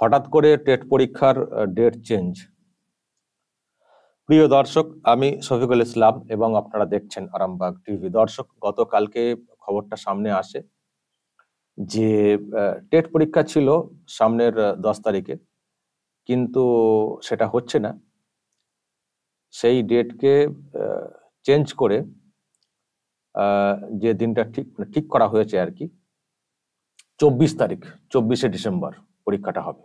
হঠাৎ করে টেট পরীক্ষার ডেট চেঞ্জ প্রিয় দর্শক আমি শফিকুল ইসলাম এবং আপনারা দেখছেন আরামবাগ টিভি দর্শক গতকালকে খবরটা সামনে আসে যে টেট পরীক্ষা ছিল সামনের দশ তারিখে কিন্তু সেটা হচ্ছে না সেই ডেটকে চেঞ্জ করে যে দিনটা ঠিক মানে ঠিক করা হয়েছে আর কি চব্বিশ তারিখ চব্বিশে ডিসেম্বর পরীক্ষাটা হবে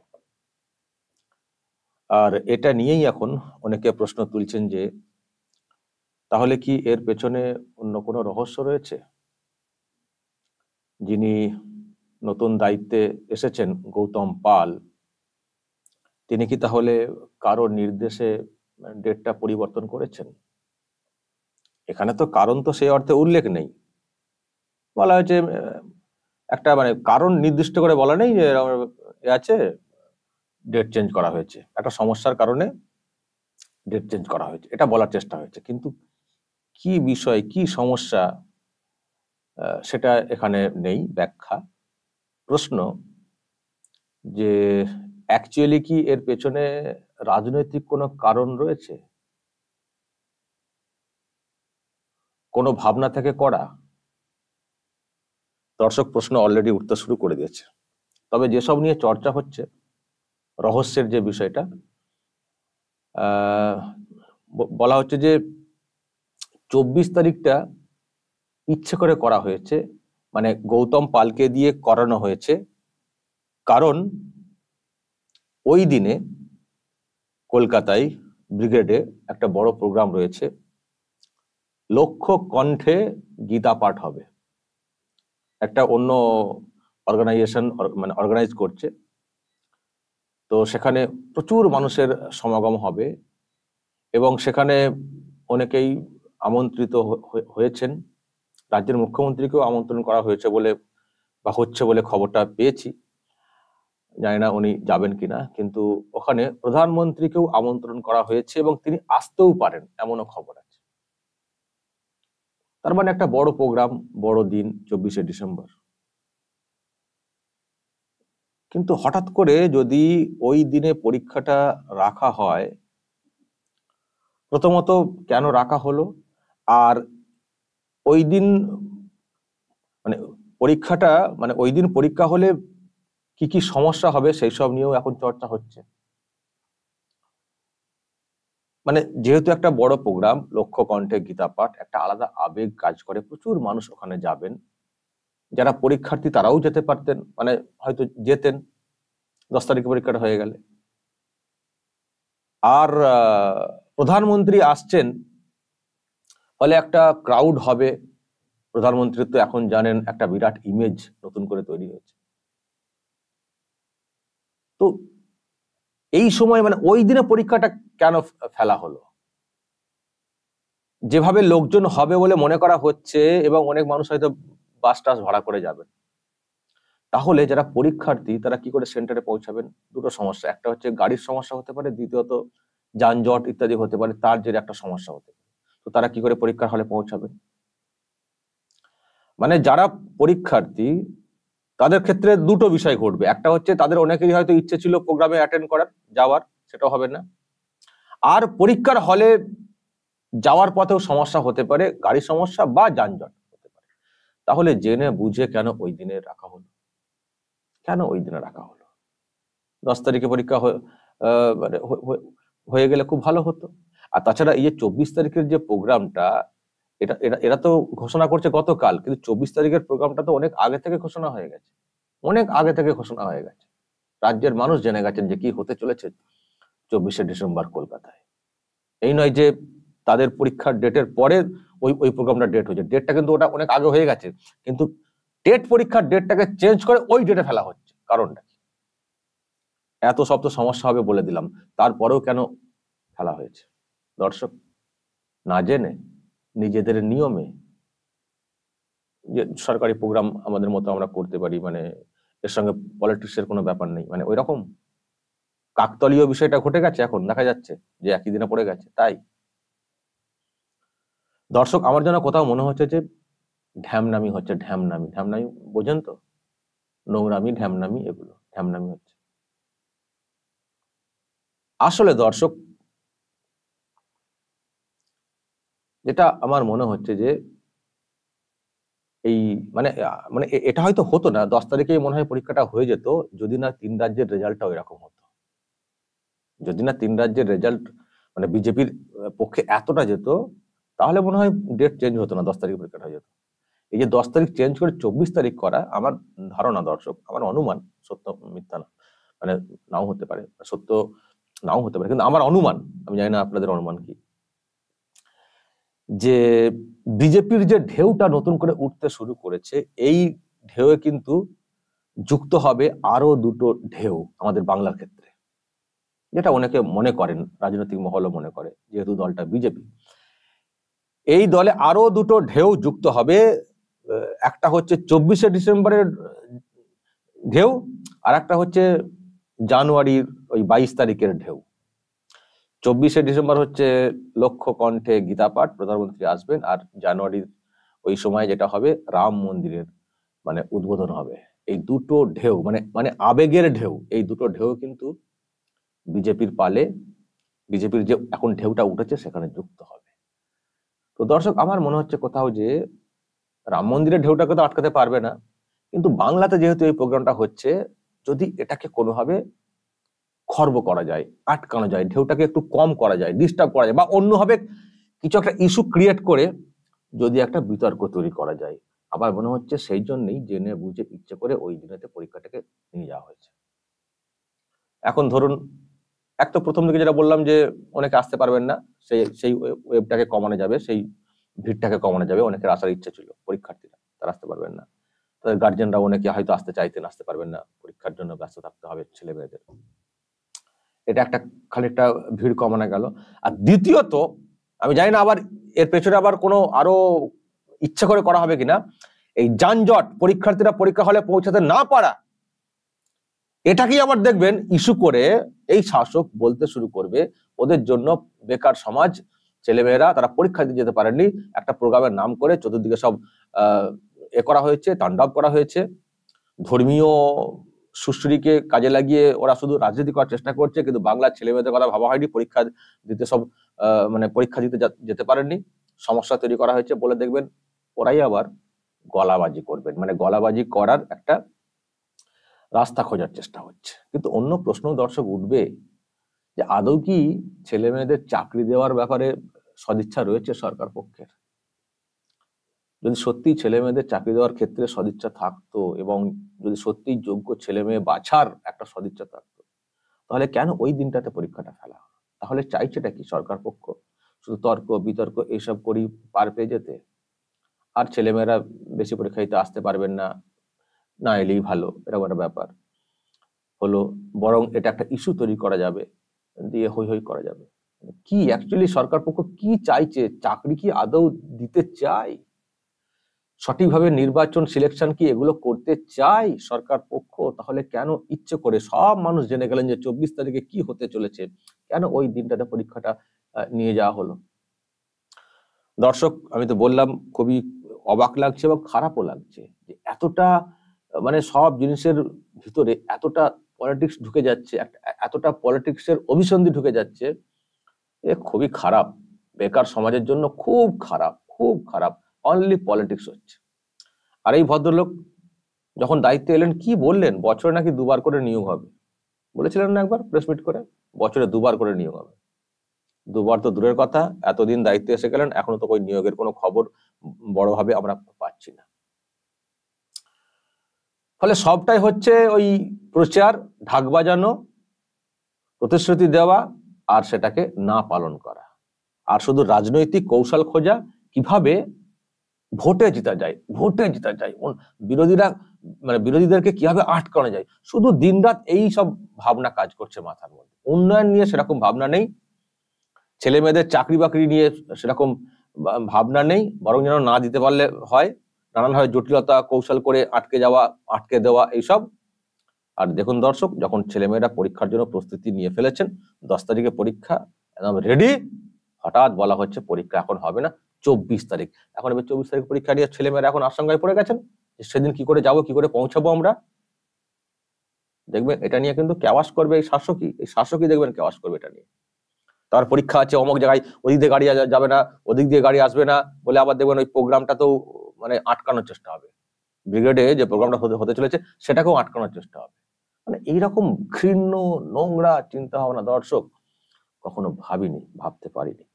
আর এটা নিয়েই এখন অনেকে প্রশ্ন তুলছেন যে তাহলে কি এর পেছনে অন্য কোনো রহস্য রয়েছে যিনি নতুন দায়িত্বে এসেছেন গৌতম পাল তিনি কি তাহলে কারো নির্দেশে ডেটটা পরিবর্তন করেছেন এখানে তো কারণ তো সেই অর্থে উল্লেখ নেই বলা হয়েছে একটা মানে কারণ নির্দিষ্ট করে বলা নেই যে আছে ডেট চেঞ্জ করা হয়েছে একটা সমস্যার কারণে ডেট চেঞ্জ করা হয়েছে এটা বলার চেষ্টা হয়েছে কিন্তু কি বিষয় কি সমস্যা সেটা এখানে নেই ব্যাখ্যা প্রশ্ন যে অ্যাকচুয়ালি কি এর পেছনে রাজনৈতিক কোনো কারণ রয়েছে কোনো ভাবনা থেকে করা দর্শক প্রশ্ন অলরেডি উঠতে শুরু করে দিয়েছে তবে যেসব নিয়ে চর্চা হচ্ছে রহস্যের যে বিষয়টা বলা হচ্ছে যে চব্বিশ তারিখটা ইচ্ছে করে করা হয়েছে মানে গৌতম পালকে দিয়ে করানো হয়েছে কারণ ওই দিনে কলকাতায় ব্রিগেডে একটা বড় প্রোগ্রাম রয়েছে লক্ষ কণ্ঠে গীতা পাঠ হবে একটা অন্য অর্গানাইজেশন মানে অর্গানাইজ করছে তো সেখানে প্রচুর মানুষের সমাগম হবে এবং সেখানে অনেকেই আমন্ত্রিত হয়েছেন রাজ্যের মুখ্যমন্ত্রীকেও আমন্ত্রণ করা হয়েছে বলে বা হচ্ছে বলে খবরটা পেয়েছি জানি না উনি যাবেন কিনা কিন্তু ওখানে প্রধানমন্ত্রীকেও আমন্ত্রণ করা হয়েছে এবং তিনি আসতেও পারেন এমনও খবর আছে তার মানে একটা বড় প্রোগ্রাম বড় দিন চব্বিশে ডিসেম্বর কিন্তু হঠাৎ করে যদি ওই দিনে পরীক্ষাটা রাখা হয় প্রথমত কেন রাখা হলো আর ওই দিন মানে পরীক্ষাটা মানে ওই দিন পরীক্ষা হলে কি কি সমস্যা হবে সেই সব নিয়েও এখন চর্চা হচ্ছে মানে যেহেতু একটা বড় প্রোগ্রাম লক্ষ্য কণ্ঠে গীতা পাঠ একটা আলাদা আবেগ কাজ করে প্রচুর মানুষ ওখানে যাবেন যারা পরীক্ষার্থী তারাও যেতে পারতেন মানে হয়তো যেতেন দশ তারিখে পরীক্ষাটা হয়ে গেলে আর প্রধানমন্ত্রী আসছেন ফলে একটা ক্রাউড হবে প্রধানমন্ত্রী তো এখন জানেন একটা বিরাট ইমেজ নতুন করে তৈরি হয়েছে তো এই সময় মানে ওই দিনে পরীক্ষাটা কেন ফেলা হলো যেভাবে লোকজন হবে বলে মনে করা হচ্ছে এবং অনেক মানুষ হয়তো বাস টাস ভাড়া করে যাবেন তাহলে যারা পরীক্ষার্থী তারা কি করে সেন্টারে পৌঁছাবেন দুটো সমস্যা একটা হচ্ছে গাড়ির সমস্যা হতে পারে দ্বিতীয়ত যানজট ইত্যাদি হতে পারে তার জেরে একটা সমস্যা হতে পারে তো তারা কি করে পরীক্ষার হলে পৌঁছাবেন মানে যারা পরীক্ষার্থী তাদের ক্ষেত্রে দুটো বিষয় ঘটবে একটা হচ্ছে তাদের অনেকেরই হয়তো ইচ্ছে ছিল প্রোগ্রামে অ্যাটেন্ড করার যাওয়ার সেটা হবে না আর পরীক্ষার হলে যাওয়ার পথেও সমস্যা হতে পারে গাড়ি সমস্যা বা যানজট তাহলে জেনে বুঝে কেন ওই দিনে রাখা হলো কেন ওই দিনে রাখা হলো দশ তারিখে পরীক্ষা মানে হয়ে গেলে খুব ভালো হতো আর তাছাড়া এই যে চব্বিশ তারিখের যে প্রোগ্রামটা এটা এরা তো ঘোষণা করছে গতকাল কিন্তু চব্বিশ তারিখের প্রোগ্রামটা তো অনেক আগে থেকে ঘোষণা হয়ে গেছে অনেক আগে থেকে ঘোষণা হয়ে গেছে রাজ্যের মানুষ জেনে গেছেন যে কি হতে চলেছে চব্বিশে ডিসেম্বর কলকাতায় এই নয় যে তাদের পরীক্ষার ডেটের পরে ওই ওই প্রোগ্রামটা ডেট হয়েছে ডেটটা কিন্তু ওটা অনেক আগে হয়ে গেছে কিন্তু ডেট পরীক্ষার ডেটটাকে চেঞ্জ করে ওই ডেটে ফেলা হচ্ছে কারণটা এত সব তো সমস্যা হবে বলে দিলাম তারপরেও কেন ফেলা হয়েছে দর্শক না জেনে নিজেদের নিয়মে যে সরকারি প্রোগ্রাম আমাদের মতো আমরা করতে পারি মানে এর সঙ্গে পলিটিক্সের কোনো ব্যাপার নেই মানে ওই রকম কাকতলীয় বিষয়টা ঘটে গেছে এখন দেখা যাচ্ছে যে একই দিনে পড়ে গেছে তাই দর্শক আমার জন্য কোথাও মনে হচ্ছে যে ঢ্যামনামি হচ্ছে ঢ্যামনামি ঢ্যামনামি বোঝেন তো নোংরামি ঢ্যামনামি এগুলো ঢ্যামনামি হচ্ছে আসলে দর্শক যেটা আমার মনে হচ্ছে যে এই মানে মানে এটা হয়তো হতো না দশ তারিখে মনে হয় পরীক্ষাটা হয়ে যেত যদি না তিন রাজ্যের রেজাল্টটা এরকম হতো যদি না তিন রাজ্যের রেজাল্ট মানে বিজেপির পক্ষে এতটা যেত তাহলে মনে হয় ডেট চেঞ্জ হতো না দশ তারিখ পরীক্ষাটা হয়ে যেত এই যে দশ তারিখ চেঞ্জ করে চব্বিশ তারিখ করা আমার ধারণা দর্শক আমার অনুমান সত্য মিথ্যা না মানে নাও হতে পারে সত্য নাও হতে পারে কিন্তু আমার অনুমান আমি জানি না আপনাদের অনুমান কি যে বিজেপির যে ঢেউটা নতুন করে উঠতে শুরু করেছে এই ঢেউয়ে কিন্তু যুক্ত হবে আরো দুটো ঢেউ আমাদের বাংলার ক্ষেত্রে যেটা অনেকে মনে করেন রাজনৈতিক মহলও মনে করে যেহেতু দলটা বিজেপি এই দলে আরো দুটো ঢেউ যুক্ত হবে একটা হচ্ছে চব্বিশে ডিসেম্বরের ঢেউ আর একটা হচ্ছে জানুয়ারির ওই বাইশ তারিখের ঢেউ চব্বিশে ডিসেম্বর হচ্ছে লক্ষ্য কণ্ঠে গীতাপাঠ প্রধানমন্ত্রী আসবেন আর জানুয়ারির ওই সময় যেটা হবে রাম মন্দিরের মানে উদ্বোধন হবে এই দুটো ঢেউ মানে মানে আবেগের ঢেউ এই দুটো ঢেউ কিন্তু বিজেপির পালে বিজেপির যে এখন ঢেউটা উঠেছে সেখানে যুক্ত হবে তো দর্শক আমার মনে হচ্ছে কোথাও যে রাম মন্দিরের ঢেউটাকে তো আটকাতে পারবে না কিন্তু বাংলাতে যেহেতু এই প্রোগ্রামটা হচ্ছে যদি এটাকে কোনোভাবে খর্ব করা যায় আটকানো যায় ঢেউটাকে একটু কম করা যায় ডিস্টার্ব করা যায় বা অন্যভাবে কিছু একটা ইস্যু ক্রিয়েট করে যদি একটা বিতর্ক তৈরি করা যায় আবার মনে হচ্ছে সেই জন্যই জেনে বুঝে ইচ্ছে করে ওই দিনেতে পরীক্ষাটাকে নিয়ে যাওয়া হয়েছে এখন ধরুন এক তো প্রথম দিকে যেটা বললাম যে অনেকে আসতে পারবেন না সেই সেই ওয়েবটাকে কমানো যাবে সেই ভিড়টাকে কমানো যাবে অনেকের আসার ইচ্ছে ছিল পরীক্ষার্থীরা তারা আসতে পারবেন না তাদের গার্জেনরা অনেকে হয়তো আসতে চাইতেন আসতে পারবেন না পরীক্ষার জন্য ব্যস্ত থাকতে হবে ছেলে মেয়েদের এটা একটা খালি একটা ভিড় কমানো গেল আর দ্বিতীয়ত আমি জানি না আবার এর পেছনে আবার কোনো আরো ইচ্ছা করে করা হবে কিনা এই যানজট পরীক্ষার্থীরা পরীক্ষা হলে পৌঁছাতে না পারা এটাকেই আবার দেখবেন ইস্যু করে এই শাসক বলতে শুরু করবে ওদের জন্য বেকার সমাজ ছেলেমেয়েরা তারা পরীক্ষা দিতে যেতে পারেননি একটা প্রোগ্রামের নাম করে চতুর্দিকে সব এ করা হয়েছে তাণ্ডব করা হয়েছে ধর্মীয় সুশ্রীকে কাজে লাগিয়ে ওরা শুধু রাজনীতি করার চেষ্টা করছে কিন্তু বাংলার ছেলেমেয়েদের কথা ভাবা হয়নি পরীক্ষা দিতে সব মানে পরীক্ষা দিতে যেতে পারেননি সমস্যা তৈরি করা হয়েছে বলে দেখবেন ওরাই আবার গলাবাজি করবেন মানে গলাবাজি করার একটা রাস্তা খোঁজার চেষ্টা হচ্ছে কিন্তু অন্য প্রশ্ন দর্শক উঠবে যে আদৌ কি ছেলে মেয়েদের চাকরি দেওয়ার ব্যাপারে সদিচ্ছা রয়েছে সরকার পক্ষের যদি সত্যি ছেলে মেয়েদের চাকরি দেওয়ার ক্ষেত্রে সদিচ্ছা থাকতো এবং যদি সত্যি যোগ্য ছেলে মেয়ে বাছার একটা সদিচ্ছা থাকতো তাহলে কেন ওই দিনটাতে পরীক্ষাটা ফেলা তাহলে চাইছেটা কি সরকার পক্ষ শুধু তর্ক বিতর্ক এইসব করি পার পেয়ে যেতে আর ছেলেমেয়েরা বেশি পরীক্ষা দিতে আসতে পারবেন না না এলেই ভালো এরকম একটা ব্যাপার হলো বরং এটা একটা ইস্যু তৈরি করা যাবে দিয়ে হই হই করা যাবে মানে কি অ্যাকচুয়ালি সরকার পক্ষ কি চাইছে চাকরি কি আদৌ দিতে চাই সঠিকভাবে নির্বাচন সিলেকশন কি এগুলো করতে চাই সরকার পক্ষ তাহলে কেন ইচ্ছে করে সব মানুষ জেনে গেলেন যে চব্বিশ তারিখে কি হতে চলেছে কেন ওই দিনটাতে পরীক্ষাটা নিয়ে যাওয়া হলো দর্শক আমি তো বললাম খুবই অবাক লাগছে এবং খারাপও লাগছে যে এতটা মানে সব জিনিসের ভিতরে এতটা পলিটিক্স ঢুকে যাচ্ছে এতটা পলিটিক্সের অভিসন্ধি ঢুকে যাচ্ছে এ খুবই খারাপ বেকার সমাজের জন্য খুব খারাপ খুব খারাপ অনলি পলিটিক্স হচ্ছে আর এই ভদ্রলোক যখন দায়িত্বে এলেন কি বললেন বছরে নাকি দুবার করে নিয়োগ হবে বলেছিলেন না একবার প্রেস মিট করে বছরে দুবার করে নিয়োগ হবে দুবার তো দূরের কথা এতদিন দায়িত্বে এসে গেলেন এখনো তো ওই নিয়োগের কোনো খবর বড়ভাবে আমরা পাচ্ছি না ফলে সবটাই হচ্ছে ওই প্রচার ঢাক বাজানো প্রতিশ্রুতি দেওয়া আর সেটাকে না পালন করা আর শুধু রাজনৈতিক কৌশল খোঁজা কিভাবে ভোটে জিতা যায় ভোটে জিতা যায় বিরোধীরা মানে বিরোধীদেরকে কিভাবে আটকানো যায় শুধু দিনরাত এই সব ভাবনা কাজ করছে মাথার মধ্যে উন্নয়ন নিয়ে সেরকম ভাবনা নেই ছেলে মেয়েদের চাকরি বাকরি নিয়ে সেরকম ভাবনা নেই বরং যেন না দিতে পারলে হয় নানানভাবে জটিলতা কৌশল করে আটকে যাওয়া আটকে দেওয়া এইসব আর দেখুন দর্শক যখন ছেলেমেয়েরা পরীক্ষার জন্য প্রস্তুতি নিয়ে ফেলেছেন দশ তারিখে পরীক্ষা একদম রেডি হঠাৎ বলা হচ্ছে পরীক্ষা এখন হবে না চব্বিশ তারিখ এখন এবার চব্বিশ তারিখ পরীক্ষা নিয়ে ছেলেমেয়েরা এখন আশঙ্কায় পড়ে গেছেন সেদিন কি করে যাব কি করে পৌঁছাবো আমরা দেখবেন এটা নিয়ে কিন্তু ক্যাওয়াস করবে এই শাসকই এই শাসকই দেখবেন ক্যাওয়াস করবে এটা নিয়ে তার পরীক্ষা আছে অমুক জায়গায় ওদিক দিয়ে গাড়ি যাবে না ওদিক দিয়ে গাড়ি আসবে না বলে আবার দেখবেন ওই প্রোগ্রামটা তো মানে আটকানোর চেষ্টা হবে ব্রিগেডে যে প্রোগ্রামটা হতে হতে চলেছে সেটাকেও আটকানোর চেষ্টা হবে মানে এইরকম ঘৃণ্য নোংরা চিন্তা ভাবনা দর্শক কখনো ভাবিনি ভাবতে পারিনি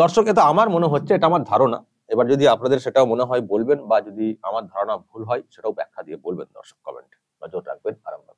দর্শক এটা আমার মনে হচ্ছে এটা আমার ধারণা এবার যদি আপনাদের সেটাও মনে হয় বলবেন বা যদি আমার ধারণা ভুল হয় সেটাও ব্যাখ্যা দিয়ে বলবেন দর্শক কমেন্ট জোর রাখবেন আরামবাগ